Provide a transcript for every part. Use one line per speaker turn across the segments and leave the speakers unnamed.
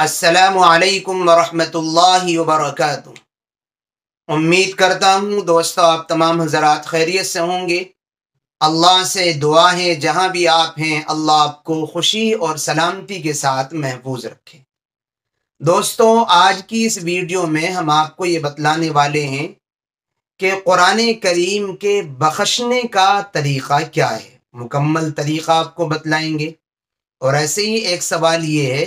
असलकम वरहमतुल्लि वबरक उम्मीद करता हूँ दोस्तों आप तमाम हजरात खैरियत से होंगे अल्लाह से दुआ है जहाँ भी आप हैं अल्लाह आपको खुशी और सलामती के साथ महफूज रखे दोस्तों आज की इस वीडियो में हम आपको ये बतलाने वाले हैं कि क़ुरान करीम के बख्शने का तरीक़ा क्या है मुकम्मल तरीक़ा आपको बतलाएंगे और ऐसे ही एक सवाल ये है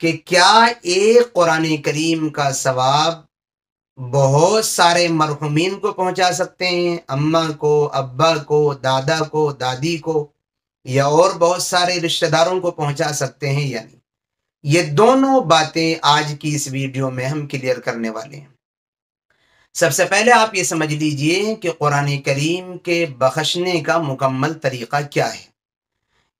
कि क्या एक कुरान करीम का सवाब बहुत सारे मरहुमीन को पहुंचा सकते हैं अम्मा को अब्बा को दादा को दादी को या और बहुत सारे रिश्तेदारों को पहुंचा सकते हैं यानी ये दोनों बातें आज की इस वीडियो में हम क्लियर करने वाले हैं सबसे पहले आप ये समझ लीजिए कि कुरान करीम के बख्शने का मुकम्मल तरीक़ा क्या है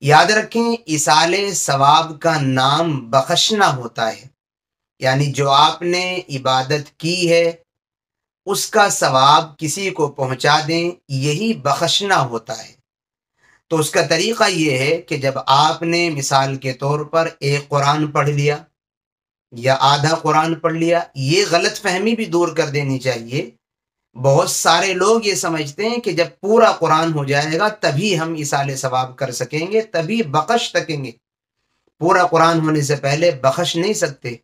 याद रखें इसाल सवाब का नाम बख्शना होता है यानी जो आपने इबादत की है उसका सवाब किसी को पहुंचा दें यही बख्शना होता है तो उसका तरीक़ा ये है कि जब आपने मिसाल के तौर पर एक कुरान पढ़ लिया या आधा कुरान पढ़ लिया ये गलत फहमी भी दूर कर देनी चाहिए बहुत सारे लोग ये समझते हैं कि जब पूरा कुरान हो जाएगा तभी हम इसाल सवाब कर सकेंगे तभी बख्श सकेंगे पूरा कुरान होने से पहले बख्श नहीं सकते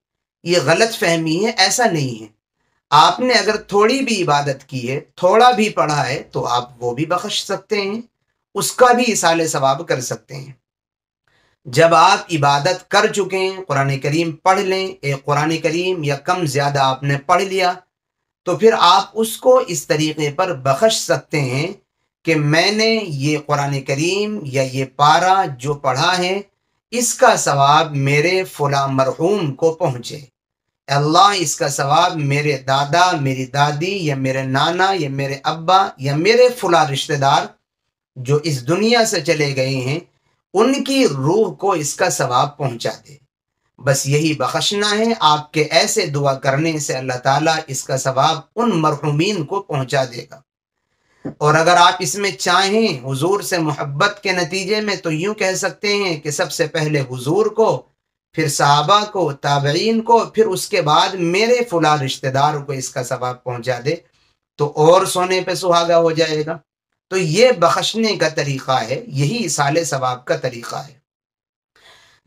ये गलत फहमी है ऐसा नहीं है आपने अगर थोड़ी भी इबादत की है थोड़ा भी पढ़ा है तो आप वो भी बख्श सकते हैं उसका भी इसाल सवाब कर सकते हैं जब आप इबादत कर चुके हैं कुरान करीम पढ़ लें एक कुरान करीम या कम ज़्यादा आपने पढ़ लिया तो फिर आप उसको इस तरीके पर बख्श सकते हैं कि मैंने ये कुरान करीम या ये पारा जो पढ़ा है इसका सवाब मेरे फुला मरहूम को पहुँचे अल्लाह इसका सवाब मेरे दादा मेरी दादी या मेरे नाना या मेरे अब्बा या मेरे फुला रिश्तेदार जो इस दुनिया से चले गए हैं उनकी रूह को इसका सवाब पहुँचा दे बस यही बख्शना है आपके ऐसे दुआ करने से अल्लाह ताला इसका सवाब उन मरहुमीन को पहुंचा देगा और अगर आप इसमें चाहें हुजूर से मोहब्बत के नतीजे में तो यूं कह सकते हैं कि सबसे पहले हुजूर को फिर साहबा को ताबीन को फिर उसके बाद मेरे फुला रिश्तेदार को इसका सवाब पहुंचा दे तो और सोने पे सुहागा हो जाएगा तो ये बख्शने का तरीक़ा है यही साले सवाब का तरीक़ा है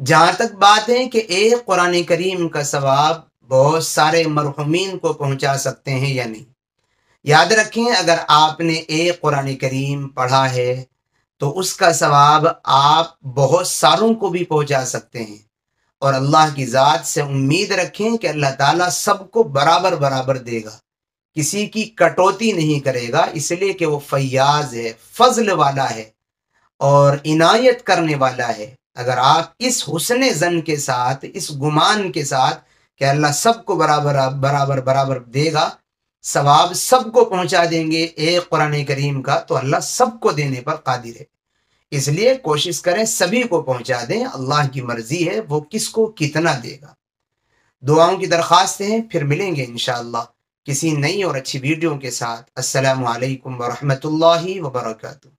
जहाँ तक बात है कि एक कुरान करीम का सवाब बहुत सारे मरहमीन को पहुँचा सकते हैं या नहीं याद रखें अगर आपने एक कुरान करीम पढ़ा है तो उसका सवाब आप बहुत सारों को भी पहुँचा सकते हैं और अल्लाह की ज़ात से उम्मीद रखें कि अल्लाह ताला सबको बराबर बराबर देगा किसी की कटौती नहीं करेगा इसलिए कि वो फयाज है फजल वाला है और इनायत करने वाला है अगर आप इस हुसन जन के साथ इस गुमान के साथ कि अल्लाह सबको बराबर बराबर बराबर देगा सवाब सबको पहुंचा देंगे एक कुरान करीम का तो अल्लाह सबको देने पर कादिर है इसलिए कोशिश करें सभी को पहुंचा दें अल्लाह की मर्जी है वो किसको कितना देगा दुआओं की दरख्वास्त हैं फिर मिलेंगे इन किसी नई और अच्छी वीडियो के साथ असलकम वरहमल वरक